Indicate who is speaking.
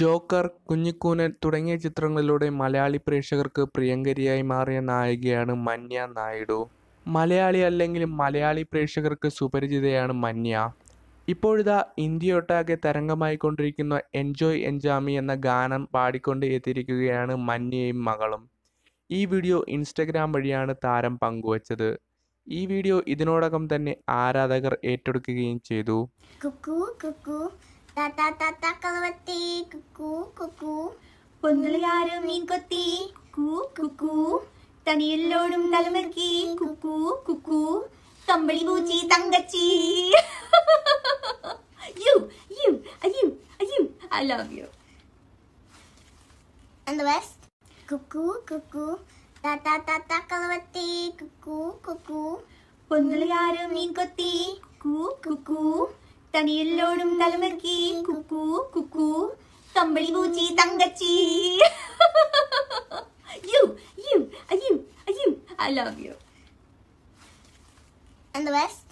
Speaker 1: Joker കുഞ്ഞിക്കൂനൻ തുടങ്ങിയ ചിത്രങ്ങളിലൂടെ മലയാളി പ്രേക്ഷകർക്ക് പ്രിയങ്കരിയായി മാറിയ നായികയാണ് മന്യ നായിഡു മലയാളി അല്ലെങ്കിൽ മലയാളി പ്രേക്ഷകർക്ക് സുപരിചിതയാണ് മന്യ ഇപ്പോഴിതാ ഇന്ത്യയൊട്ടാകെ കൊണ്ടിരിക്കുന്ന എൻജോയ് എൻജാമി എന്ന ഗാനം പാടിക്കൊണ്ട് എത്തിയിരിക്കുകയാണ് മന്യയും മകളും ഈ വീഡിയോ ഇൻസ്റ്റഗ്രാം വഴിയാണ് താരം പങ്കുവച്ചത് ഈ വീഡിയോ ഇതിനോടകം തന്നെ ആരാധകർ ഏറ്റെടുക്കുകയും ചെയ്തു
Speaker 2: കുക്കു കുക്കു കുക്കു പൊന്നുകാരും മീൻ കൊത്തി കു കുക്കു
Speaker 3: തനിയെല്ലോടും തലമുറുക്കി കുക്കു കുക്കു കമ്പിളി പൂച്ചി തങ്കച്ചി യു യു അയ്യു അയ്യു
Speaker 2: I love you And the rest? Cuckoo, cuckoo, ta ta ta ta kalavati, cuckoo, cuckoo. പൊന്നുകാരും മീൻ
Speaker 3: കൊത്തി കു കുക്കു തനിയെല്ലോടും തലമുറുക്കി കുക്കു കുക്കു கம்பளி பூச்சி தங்கச்சி
Speaker 4: யூ
Speaker 5: யூ ஐயோ ஐயோ I love you And the rest?